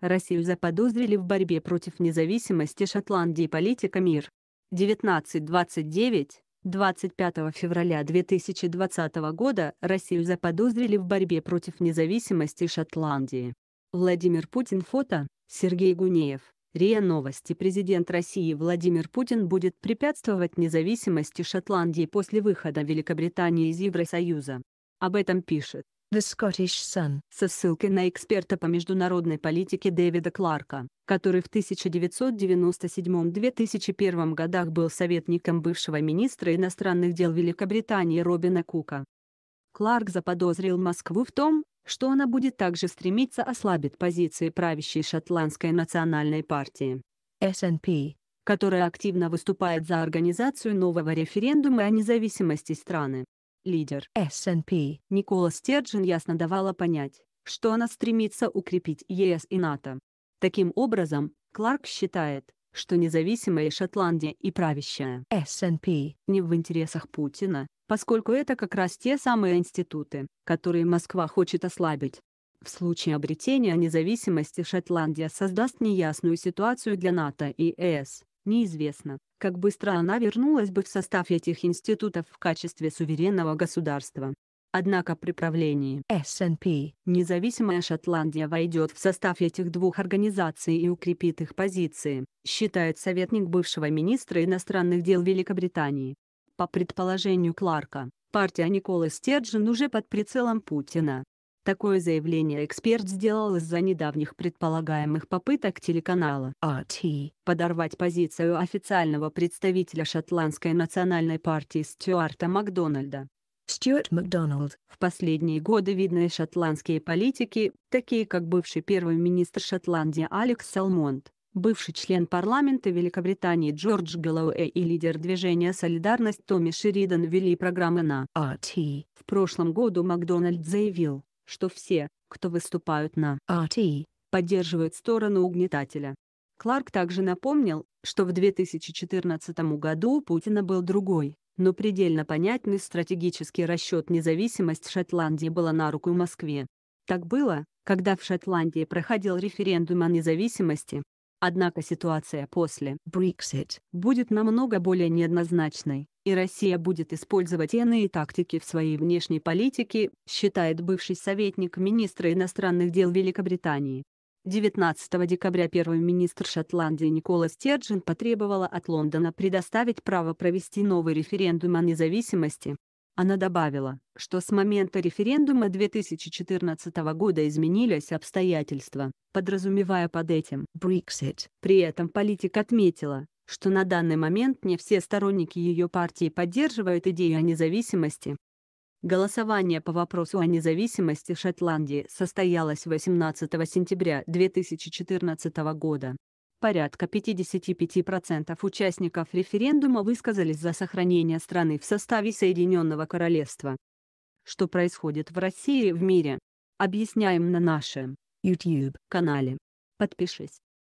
Россию заподозрили в борьбе против независимости Шотландии политика МИР. 1929, 25 февраля 2020 года Россию заподозрили в борьбе против независимости Шотландии. Владимир Путин фото, Сергей Гунеев. РИА Новости Президент России Владимир Путин будет препятствовать независимости Шотландии после выхода Великобритании из Евросоюза. Об этом пишет The Scottish Sun со ссылкой на эксперта по международной политике Дэвида Кларка, который в 1997-2001 годах был советником бывшего министра иностранных дел Великобритании Робина Кука. Кларк заподозрил Москву в том, что она будет также стремиться ослабить позиции правящей шотландской национальной партии. SNP которая активно выступает за организацию нового референдума о независимости страны лидер S&P Никола Стерджин ясно давала понять, что она стремится укрепить ЕС и НАТО. Таким образом, Кларк считает, что независимая Шотландия и правящая S&P не в интересах Путина, поскольку это как раз те самые институты, которые Москва хочет ослабить. В случае обретения независимости Шотландия создаст неясную ситуацию для НАТО и ЕС, Неизвестно, как быстро она вернулась бы в состав этих институтов в качестве суверенного государства. Однако при правлении СНП независимая Шотландия войдет в состав этих двух организаций и укрепит их позиции, считает советник бывшего министра иностранных дел Великобритании. По предположению Кларка, партия Николы Стерджин уже под прицелом Путина, Такое заявление эксперт сделал из-за недавних предполагаемых попыток телеканала RT «А подорвать позицию официального представителя шотландской национальной партии Стюарта Макдональда. Стюарт Макдональд В последние годы видные шотландские политики, такие как бывший первый министр Шотландии Алекс Салмонд, бывший член парламента Великобритании Джордж Галлоуэй и лидер движения «Солидарность» Томми Шеридан вели программы на RT. «А В прошлом году Макдональд заявил, что все, кто выступают на RT, поддерживают сторону угнетателя. Кларк также напомнил, что в 2014 году у Путина был другой, но предельно понятный стратегический расчет независимость Шотландии была на руку Москве. Так было, когда в Шотландии проходил референдум о независимости, Однако ситуация после Brexit будет намного более неоднозначной, и Россия будет использовать иные тактики в своей внешней политике, считает бывший советник министра иностранных дел Великобритании. 19 декабря первый министр Шотландии Никола Стерджин потребовала от Лондона предоставить право провести новый референдум о независимости, она добавила, что с момента референдума 2014 года изменились обстоятельства, подразумевая под этим Brexit. При этом политик отметила, что на данный момент не все сторонники ее партии поддерживают идею о независимости. Голосование по вопросу о независимости Шотландии состоялось 18 сентября 2014 года порядка 55% участников референдума высказались за сохранение страны в составе Соединенного Королевства. Что происходит в России и в мире, объясняем на нашем YouTube-канале. Подпишись.